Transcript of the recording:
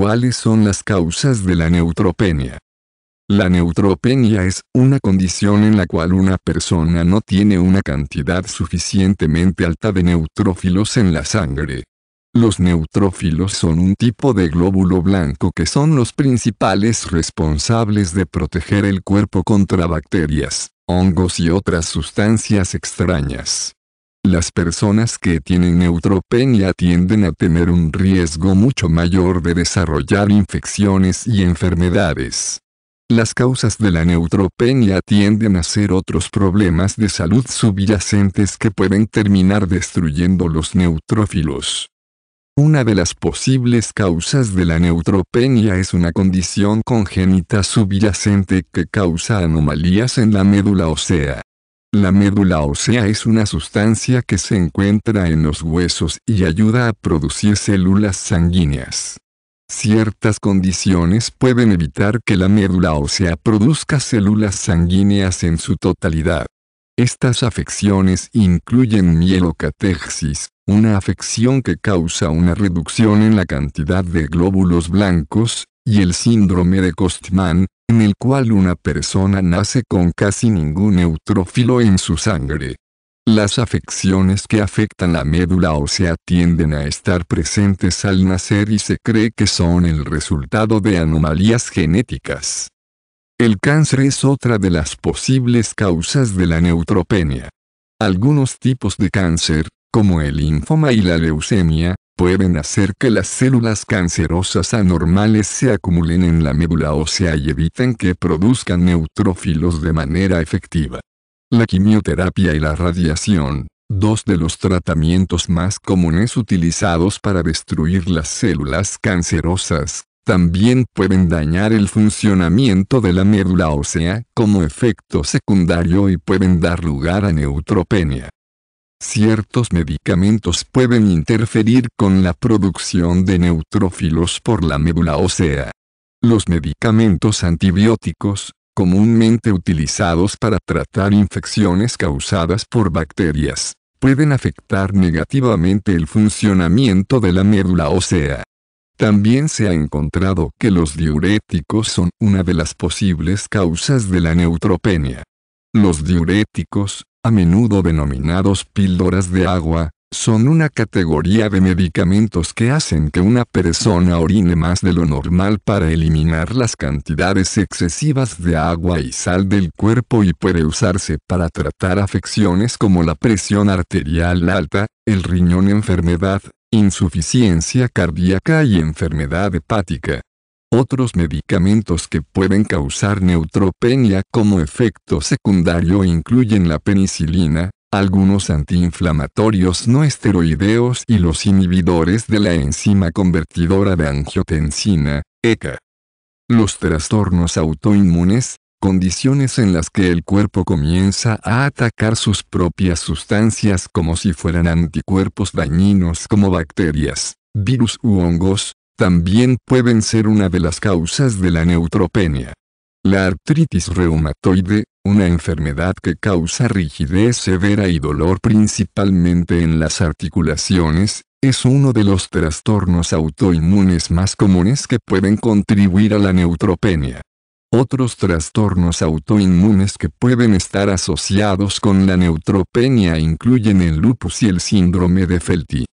¿Cuáles son las causas de la neutropenia? La neutropenia es una condición en la cual una persona no tiene una cantidad suficientemente alta de neutrófilos en la sangre. Los neutrófilos son un tipo de glóbulo blanco que son los principales responsables de proteger el cuerpo contra bacterias, hongos y otras sustancias extrañas. Las personas que tienen neutropenia tienden a tener un riesgo mucho mayor de desarrollar infecciones y enfermedades. Las causas de la neutropenia tienden a ser otros problemas de salud subyacentes que pueden terminar destruyendo los neutrófilos. Una de las posibles causas de la neutropenia es una condición congénita subyacente que causa anomalías en la médula ósea. La médula ósea es una sustancia que se encuentra en los huesos y ayuda a producir células sanguíneas. Ciertas condiciones pueden evitar que la médula ósea produzca células sanguíneas en su totalidad. Estas afecciones incluyen mielocatexis, una afección que causa una reducción en la cantidad de glóbulos blancos, y el síndrome de Kostman, en el cual una persona nace con casi ningún neutrófilo en su sangre. Las afecciones que afectan la médula ósea tienden a estar presentes al nacer y se cree que son el resultado de anomalías genéticas. El cáncer es otra de las posibles causas de la neutropenia. Algunos tipos de cáncer, como el linfoma y la leucemia, pueden hacer que las células cancerosas anormales se acumulen en la médula ósea y eviten que produzcan neutrófilos de manera efectiva. La quimioterapia y la radiación, dos de los tratamientos más comunes utilizados para destruir las células cancerosas, también pueden dañar el funcionamiento de la médula ósea como efecto secundario y pueden dar lugar a neutropenia. Ciertos medicamentos pueden interferir con la producción de neutrófilos por la médula ósea. Los medicamentos antibióticos, comúnmente utilizados para tratar infecciones causadas por bacterias, pueden afectar negativamente el funcionamiento de la médula ósea. También se ha encontrado que los diuréticos son una de las posibles causas de la neutropenia. Los diuréticos, a menudo denominados píldoras de agua, son una categoría de medicamentos que hacen que una persona orine más de lo normal para eliminar las cantidades excesivas de agua y sal del cuerpo y puede usarse para tratar afecciones como la presión arterial alta, el riñón enfermedad, insuficiencia cardíaca y enfermedad hepática. Otros medicamentos que pueden causar neutropenia como efecto secundario incluyen la penicilina, algunos antiinflamatorios no esteroideos y los inhibidores de la enzima convertidora de angiotensina, ECA. Los trastornos autoinmunes, condiciones en las que el cuerpo comienza a atacar sus propias sustancias como si fueran anticuerpos dañinos como bacterias, virus u hongos, también pueden ser una de las causas de la neutropenia. La artritis reumatoide, una enfermedad que causa rigidez severa y dolor principalmente en las articulaciones, es uno de los trastornos autoinmunes más comunes que pueden contribuir a la neutropenia. Otros trastornos autoinmunes que pueden estar asociados con la neutropenia incluyen el lupus y el síndrome de Felty.